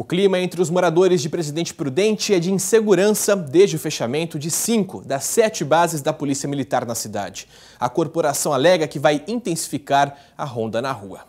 O clima entre os moradores de Presidente Prudente é de insegurança desde o fechamento de cinco das sete bases da Polícia Militar na cidade. A corporação alega que vai intensificar a ronda na rua.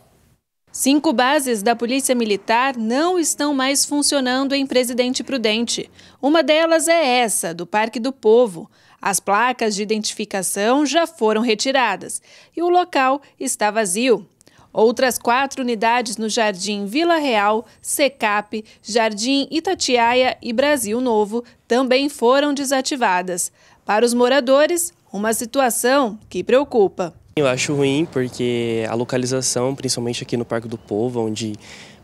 Cinco bases da Polícia Militar não estão mais funcionando em Presidente Prudente. Uma delas é essa, do Parque do Povo. As placas de identificação já foram retiradas e o local está vazio. Outras quatro unidades no Jardim Vila Real, Secap, Jardim Itatiaia e Brasil Novo também foram desativadas. Para os moradores, uma situação que preocupa. Eu acho ruim porque a localização, principalmente aqui no Parque do Povo, onde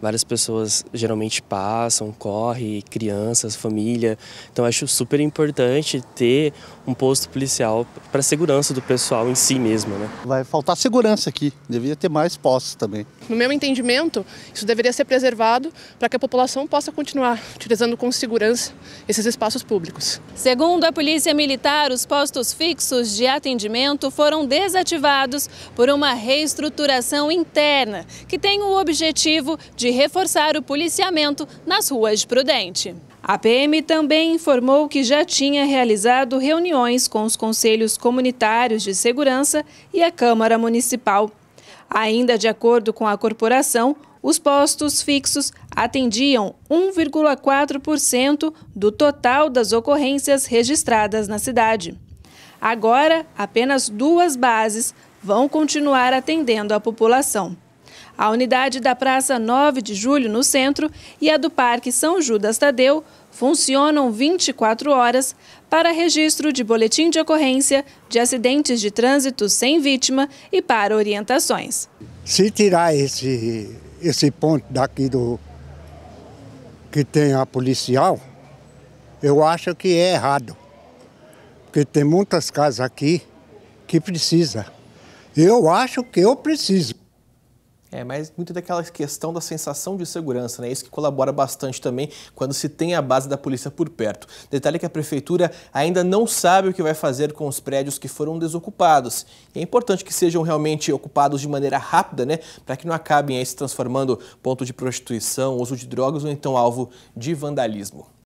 várias pessoas geralmente passam, correm, crianças, família. Então acho super importante ter um posto policial para a segurança do pessoal em si mesmo, né? Vai faltar segurança aqui, deveria ter mais postos também. No meu entendimento, isso deveria ser preservado para que a população possa continuar utilizando com segurança esses espaços públicos. Segundo a Polícia Militar, os postos fixos de atendimento foram desativados por uma reestruturação interna, que tem o objetivo de reforçar o policiamento nas ruas de Prudente. A PM também informou que já tinha realizado reuniões com os conselhos comunitários de segurança e a Câmara Municipal. Ainda de acordo com a corporação, os postos fixos atendiam 1,4% do total das ocorrências registradas na cidade. Agora, apenas duas bases vão continuar atendendo a população. A unidade da Praça 9 de Julho, no centro, e a do Parque São Judas Tadeu funcionam 24 horas para registro de boletim de ocorrência de acidentes de trânsito sem vítima e para orientações. Se tirar esse, esse ponto daqui do que tem a policial, eu acho que é errado. Porque tem muitas casas aqui que precisa. Eu acho que eu preciso. É, mas muito daquela questão da sensação de segurança, né? Isso que colabora bastante também quando se tem a base da polícia por perto. Detalhe que a prefeitura ainda não sabe o que vai fazer com os prédios que foram desocupados. E é importante que sejam realmente ocupados de maneira rápida, né? Para que não acabem aí se transformando ponto de prostituição, uso de drogas ou então alvo de vandalismo.